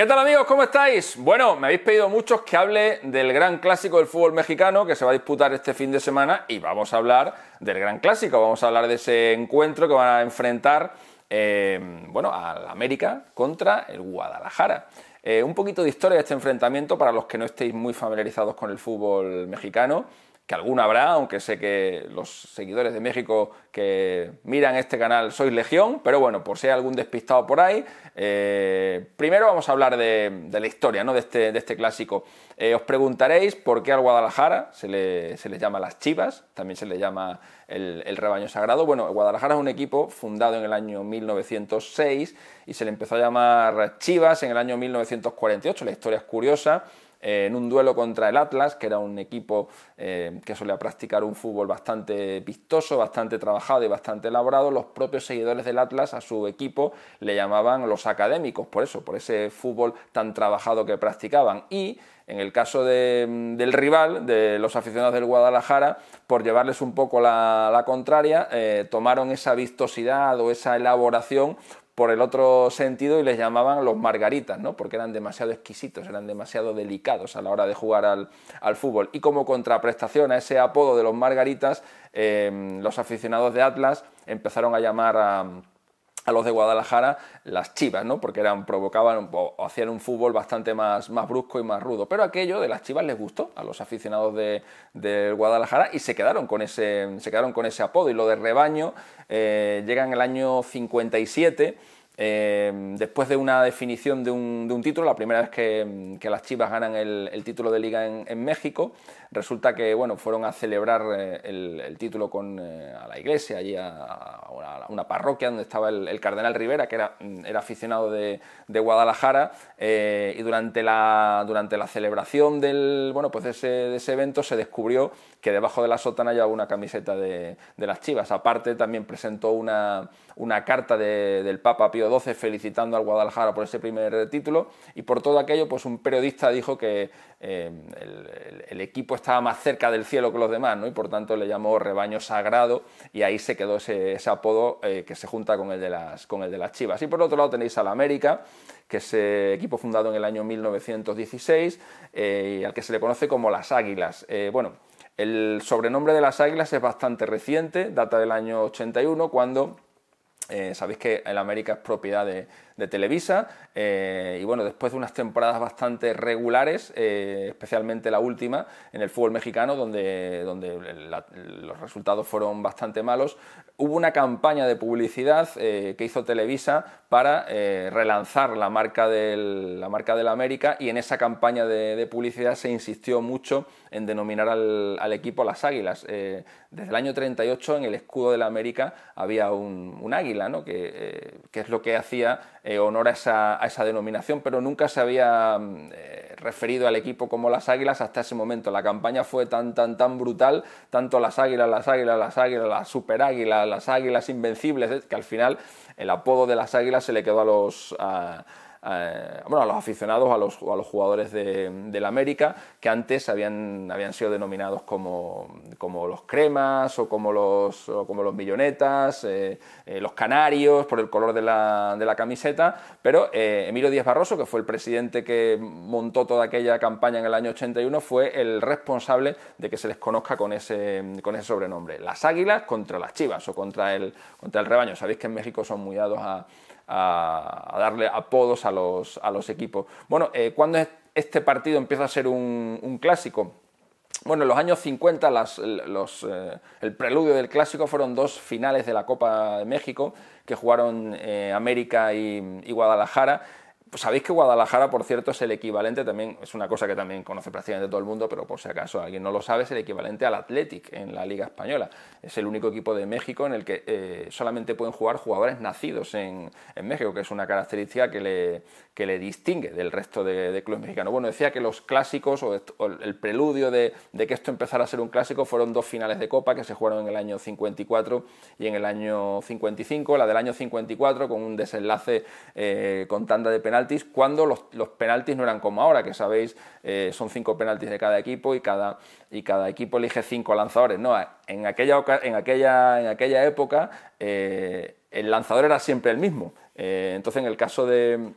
¿Qué tal amigos? ¿Cómo estáis? Bueno, me habéis pedido muchos que hable del gran clásico del fútbol mexicano que se va a disputar este fin de semana y vamos a hablar del gran clásico, vamos a hablar de ese encuentro que van a enfrentar, eh, bueno, al América contra el Guadalajara. Eh, un poquito de historia de este enfrentamiento para los que no estéis muy familiarizados con el fútbol mexicano que alguna habrá, aunque sé que los seguidores de México que miran este canal sois legión, pero bueno, por si hay algún despistado por ahí, eh, primero vamos a hablar de, la historia este, de, este, clásico. Eh, os preguntaréis por qué al Guadalajara se le, llama las Chivas, también se le llama el, el, rebaño sagrado. Bueno, Guadalajara es un equipo fundado en el año 1906 y se le empezó a llamar Chivas en el año 1948, la historia es curiosa en un duelo contra el Atlas, que era un equipo eh, que solía practicar un fútbol bastante vistoso, bastante trabajado y bastante elaborado, los propios seguidores del Atlas a su equipo le llamaban los académicos, por eso, por ese fútbol tan trabajado que practicaban. Y en el caso del rival, de los aficionados del Guadalajara, por llevarles un poco la, la contraria, eh, tomaron esa vistosidad o esa elaboración por el otro sentido y les llamaban los margaritas, ¿no? Porque eran demasiado exquisitos, eran demasiado delicados a la hora de jugar al, fútbol. Y como contraprestación a ese apodo de los margaritas, eh, los aficionados de Atlas empezaron a llamar a a los de Guadalajara las chivas, ¿no? Porque eran, provocaban o hacían un fútbol bastante más, más brusco y más rudo. Pero aquello de las chivas les gustó a los aficionados de, Guadalajara y se quedaron con ese, se quedaron con ese apodo. Y lo de rebaño eh, llega en el año 57. Eh, después de una definición de un, de un, título, la primera vez que, que las Chivas ganan el, título de liga en México, Resulta que, bueno, fueron a celebrar eh, el, título con, eh, a la iglesia, allí a, una, parroquia donde estaba el, cardenal Rivera, que era, mm, aficionado de, Guadalajara, eh, y durante la, durante la celebración del, bueno, pues de ese, evento se descubrió que debajo de la sótana había una camiseta de, las Chivas. Aparte, también presentó una, una carta del Papa Pío XII felicitando al Guadalajara por ese primer título, y por todo aquello, pues un periodista dijo que Em, el, equipo estaba más cerca del cielo que los demás, ¿no? y por tanto le llamó rebaño sagrado, y ahí se quedó ese, apodo eh, que se junta con el, de las, con el de las Chivas. Y por otro lado tenéis al América, que es eh, equipo fundado en el año 1916, eh, y al que se le conoce como las Águilas. bueno, el sobrenombre de las Águilas es bastante reciente, data del año 81, cuando eh, sabéis que el América es propiedad de, Televisa eh, y bueno, después de unas temporadas bastante regulares, eh, especialmente la última en el fútbol mexicano donde, donde los resultados fueron bastante malos, hubo una campaña de publicidad que hizo Televisa para relanzar la marca, del, la marca del América y en esa campaña de, publicidad se insistió mucho en denominar al, equipo las águilas. desde el año 38 en el escudo del América había un águila eh, que, es lo que hacía eh, honor a esa, denominación, pero nunca se había mm, eh, referido al equipo como las Águilas hasta ese momento. La campaña fue tan, tan, tan brutal, tanto las Águilas, las Águilas, las Águilas, las Super Águilas, las Águilas Invencibles, que al final el apodo de las Águilas se le quedó a los... Eh, a, bueno, los aficionados, a los, a los jugadores de, del América, que antes habían, habían sido denominados como, los cremas o como los, como los millonetas, eh, eh, los canarios, por el color de la, de la camiseta, pero Emilio Díaz Barroso, que fue el presidente que montó toda aquella campaña en el año 81, fue el responsable de que se les conozca con ese, con ese sobrenombre. Las águilas contra las chivas o contra el, contra el rebaño. Sabéis que en México son muy dados a a, darle apodos a los, a los equipos. Bueno, eh, ¿cuándo este partido empieza a ser un, clásico? Bueno, en los años 50 los, eh, el preludio del clásico fueron dos finales de la Copa de México que jugaron eh, América y Guadalajara. Pues sabéis que Guadalajara, por cierto, es el equivalente también, es una cosa que también conoce prácticamente todo el mundo, pero por si acaso alguien no lo sabe, es el equivalente al Athletic en la Liga Española. Es el único equipo de México en el que eh, solamente pueden jugar jugadores nacidos en, en, México, que es una característica que le, que le distingue del resto de, clubes mexicanos. Bueno, decía que los clásicos o, el preludio de, de, que esto empezara a ser un clásico fueron dos finales de Copa que se jugaron en el año 54 y en el año 55. La del año 54 con un desenlace eh, con tanda de penal cuando los, los penaltis no eran como ahora, que sabéis, eh, son cinco penaltis de cada equipo y cada, y cada equipo elige cinco lanzadores. No, en aquella, en aquella, en aquella época eh, el lanzador era siempre el mismo. Eh, entonces, en el caso de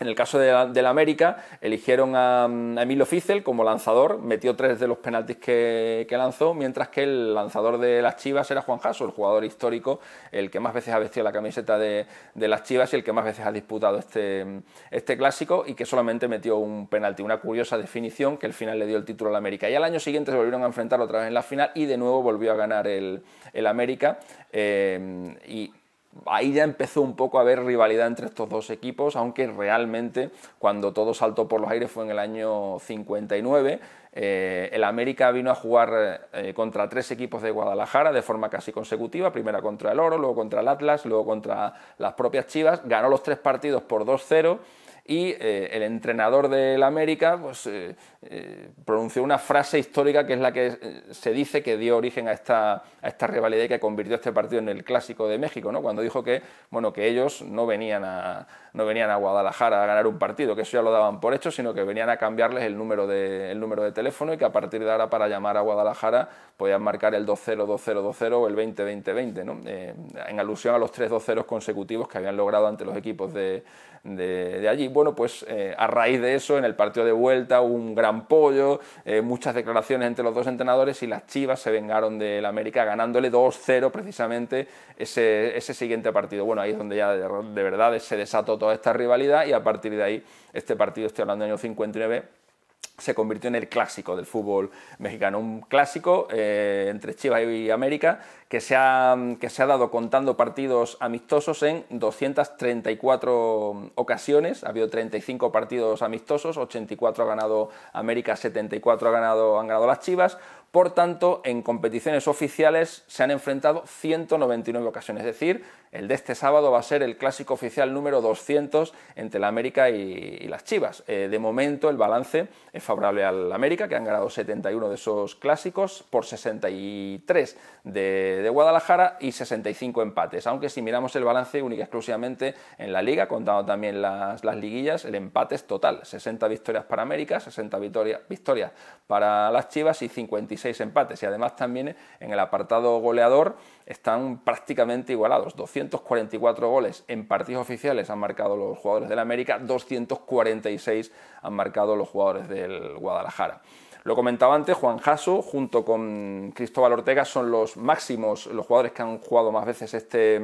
en el caso del América, eligieron a, mm, Emilio Ficel como lanzador, metió tres de los penaltis que, lanzó, mientras que el lanzador de las Chivas era Juan Jasso, el jugador histórico, el que más veces ha vestido la camiseta de, las Chivas y el que más veces ha disputado este, mm, este, clásico y que solamente metió un penalti. Una curiosa definición que al final le dio el título al América. Y al año siguiente se volvieron a enfrentar otra vez en la final y de nuevo volvió a ganar el, América. Eh, ahí ya empezó un poco a haber rivalidad entre estos dos equipos, aunque realmente cuando todo saltó por los aires fue en el año 59. Eh, el América vino a jugar eh, contra tres equipos de Guadalajara de forma casi consecutiva, primera contra el Oro, luego contra el Atlas, luego contra las propias Chivas, ganó los tres partidos por 2-0 y eh, el entrenador del América pues, eh, eh, pronunció una frase histórica que es la que se dice que dio origen a esta, a esta rivalidad y que convirtió este partido en el clásico de México, ¿no? cuando dijo que, bueno, que ellos no venían, a, no venían a Guadalajara a ganar un partido, que eso ya lo daban por hecho, sino que venían a cambiarles el número de, el número de teléfono y que a partir de ahora para llamar a Guadalajara podían marcar el 2-0, 2-0, 2-0 o el 20-20-20, ¿no? en alusión a los tres 2-0 consecutivos que habían logrado ante los equipos de, de allí bueno, pues eh, a raíz de eso, en el partido de vuelta, hubo un gran pollo, eh, muchas declaraciones entre los dos entrenadores y las Chivas se vengaron del América ganándole 2-0 precisamente ese, siguiente partido. Bueno, ahí es donde ya de, de verdad se desató toda esta rivalidad y a partir de ahí, este partido, estoy hablando del año 59, se convirtió en el clásico del fútbol mexicano, un clásico eh, entre Chivas y América que se, ha, dado contando partidos amistosos en 234 ocasiones, ha habido 35 partidos amistosos, 84 ha ganado América, 74 ha ganado, han ganado las Chivas, por tanto, en competiciones oficiales se han enfrentado 199 ocasiones, es decir, el de este sábado va a ser el clásico oficial número 200 entre la América y, las Chivas. Eh, de momento el balance es favorable al América, que han ganado 71 de esos clásicos por 63 de, Guadalajara y 65 empates, aunque si miramos el balance única y exclusivamente en la liga, contando también las, liguillas, el empate es total, 60 victorias para América, 60 victorias para las Chivas y 56 empates y además también en el apartado goleador están prácticamente igualados. 244 goles en partidos oficiales han marcado los jugadores del América, 246 han marcado los jugadores del Guadalajara. Lo comentaba antes, Juan Jasso junto con Cristóbal Ortega son los máximos, los jugadores que han jugado más veces este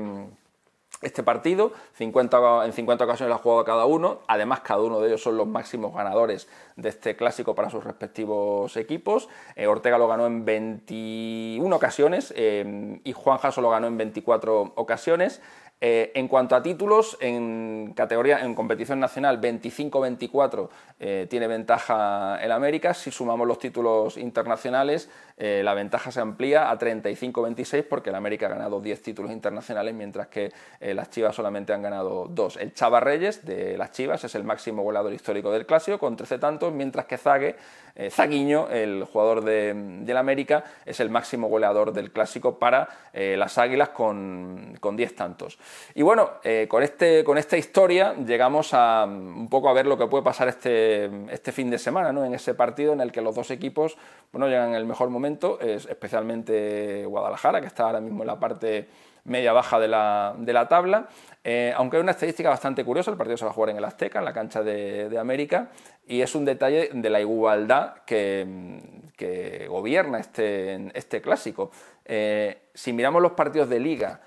este partido, en 50 ocasiones lo ha jugado cada uno, además cada uno de ellos son los máximos ganadores de este clásico para sus respectivos equipos, eh, Ortega lo ganó en 21 ocasiones eh, y Juan Jasso lo ganó en 24 ocasiones, eh, en cuanto a títulos, en categoría, en competición nacional 25-24 eh, tiene ventaja el América. Si sumamos los títulos internacionales, eh, la ventaja se amplía a 35-26 porque el América ha ganado 10 títulos internacionales, mientras que las Chivas solamente han ganado 2. El Chava Reyes de las Chivas es el máximo goleador histórico del clásico con 13 tantos, mientras que Zague, Zaguiño, el jugador del América, es el máximo goleador del clásico para las Águilas con, con 10 tantos. Y bueno, eh, este, con, esta historia llegamos a mm, un poco a ver lo que puede pasar este, este, fin de semana, ¿no? En ese partido en el que los dos equipos, llegan en el mejor momento, es especialmente Guadalajara, que está ahora mismo en la parte media-baja de la, tabla. Eh, aunque hay una estadística bastante curiosa, el partido se va a jugar en el Azteca, en la cancha de, América, y es un detalle de la igualdad que, mm, gobierna este, este clásico. Eh, si miramos los partidos de liga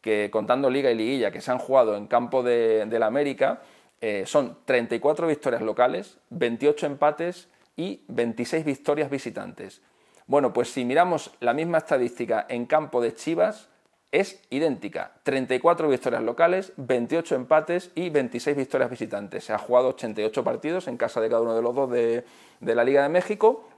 que contando liga y liguilla que se han jugado en campo de, la América, eh, son 34 victorias locales, 28 empates y 26 victorias visitantes. Bueno, pues si miramos la misma estadística en campo de Chivas, es idéntica. 34 victorias locales, 28 empates y 26 victorias visitantes. Se ha jugado 88 partidos en casa de cada uno de los dos de la Liga de México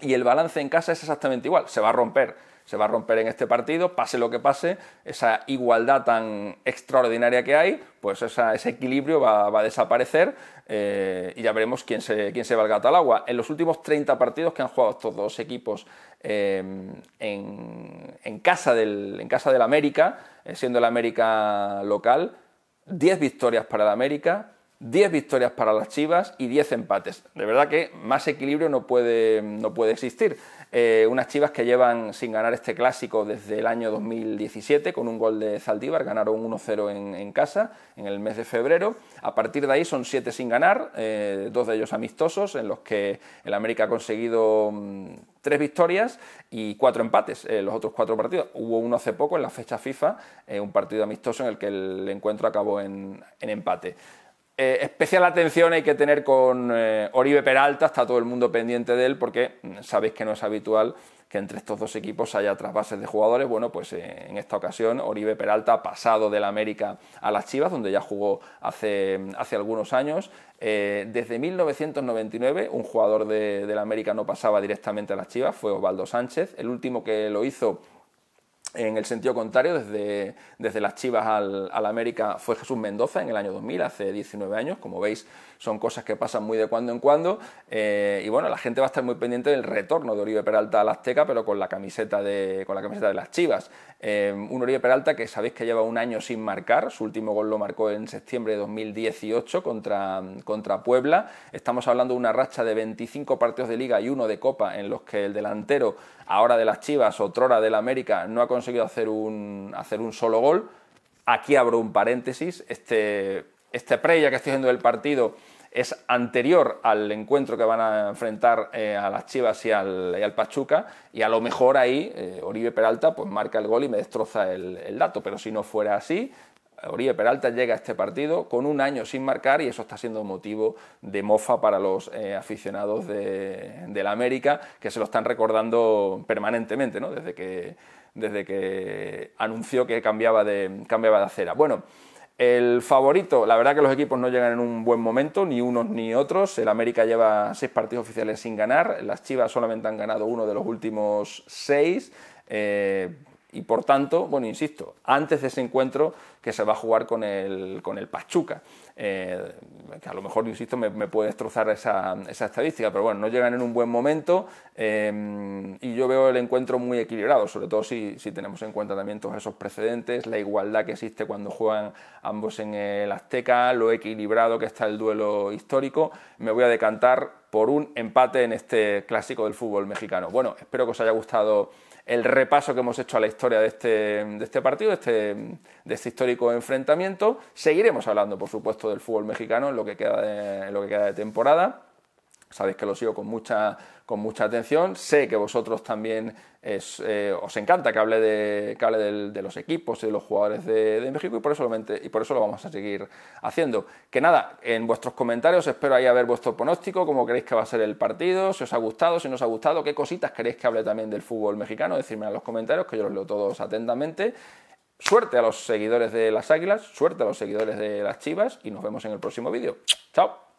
y el balance en casa es exactamente igual. Se va a romper se va a romper en este partido, pase lo que pase, esa igualdad tan extraordinaria que hay, pues ese equilibrio va, a desaparecer eh, y ya veremos quién se, va al gato al agua. En los últimos 30 partidos que han jugado estos dos equipos eh, en, casa del, en casa del América, eh, siendo el América local, 10 victorias para el América, 10 victorias para las Chivas y 10 empates. De verdad que más equilibrio no puede, no puede existir. Eh, unas Chivas que llevan sin ganar este clásico desde el año 2017 con un gol de Zaldívar, ganaron 1-0 en, casa en el mes de febrero. A partir de ahí son siete sin ganar, eh, dos de ellos amistosos en los que el América ha conseguido... Mm, tres victorias y cuatro empates en eh, los otros cuatro partidos. Hubo uno hace poco en la fecha FIFA, un partido amistoso en el que el encuentro acabó en empate. Eh, especial atención hay que tener con eh, Oribe Peralta, está todo el mundo pendiente de él porque mm, sabéis que no es habitual que entre estos dos equipos haya trasvases de jugadores. Bueno, pues eh, en esta ocasión Oribe Peralta ha pasado de la América a las Chivas, donde ya jugó hace, mm, hace algunos años. desde 1999 un jugador de, la América no pasaba directamente a las Chivas, fue Osvaldo Sánchez. El último que lo hizo en el sentido contrario, desde, desde las Chivas al, al, América fue Jesús Mendoza en el año 2000, hace 19 años. Como veis, son cosas que pasan muy de cuando en cuando. Eh, y bueno, la gente va a estar muy pendiente del retorno de Oribe Peralta al Azteca, pero con la camiseta de, con la camiseta de las Chivas. Eh, un Oribe Peralta que sabéis que lleva un año sin marcar. Su último gol lo marcó en septiembre de 2018 contra, contra Puebla. Estamos hablando de una racha de 25 partidos de liga y uno de copa en los que el delantero, ahora de las Chivas, otrora del América, no ha conseguido conseguido hacer un, hacer un solo gol. Aquí abro un paréntesis, este, este ya que estoy haciendo el partido es anterior al encuentro que van a enfrentar eh, a las Chivas y al, Pachuca, y a lo mejor ahí eh, Oribe Peralta pues marca el gol y me destroza el, dato, pero si no fuera así, Oribe Peralta llega a este partido con un año sin marcar y eso está siendo motivo de mofa para los eh, aficionados de, la América que se lo están recordando permanentemente, ¿no? Desde que desde que anunció que cambiaba de, cambiaba de acera. Bueno, el favorito, la verdad que los equipos no llegan en un buen momento, ni unos ni otros. El América lleva seis partidos oficiales sin ganar, las Chivas solamente han ganado uno de los últimos seis. Eh, y por tanto, bueno, insisto, antes de ese encuentro que se va a jugar con el, con el Pachuca, eh, que a lo mejor, insisto, me, puede destrozar esa, estadística, pero bueno, no llegan en un buen momento eh, y yo veo el encuentro muy equilibrado, sobre todo si, si, tenemos en cuenta también todos esos precedentes, la igualdad que existe cuando juegan ambos en el Azteca, lo equilibrado que está el duelo histórico, me voy a decantar por un empate en este clásico del fútbol mexicano. Bueno, espero que os haya gustado el repaso que hemos hecho a la historia de este, este partido, este, de este, histórico enfrentamiento. Seguiremos hablando, por supuesto, del fútbol mexicano en lo que en lo que queda de temporada sabéis que lo sigo con mucha, con mucha atención. Sé que vosotros también eh, os encanta que hable, de, los equipos y de los jugadores de, México y por, eso lo y por eso lo vamos a seguir haciendo. Que nada, en vuestros comentarios espero ahí a ver vuestro pronóstico, cómo creéis que va a ser el partido, si os ha gustado, si no os ha gustado, qué cositas queréis que hable también del fútbol mexicano, decirme en los comentarios, que yo los leo todos atentamente. Suerte a los seguidores de las Águilas, suerte a los seguidores de las Chivas y nos vemos en el próximo vídeo. ¡Chao!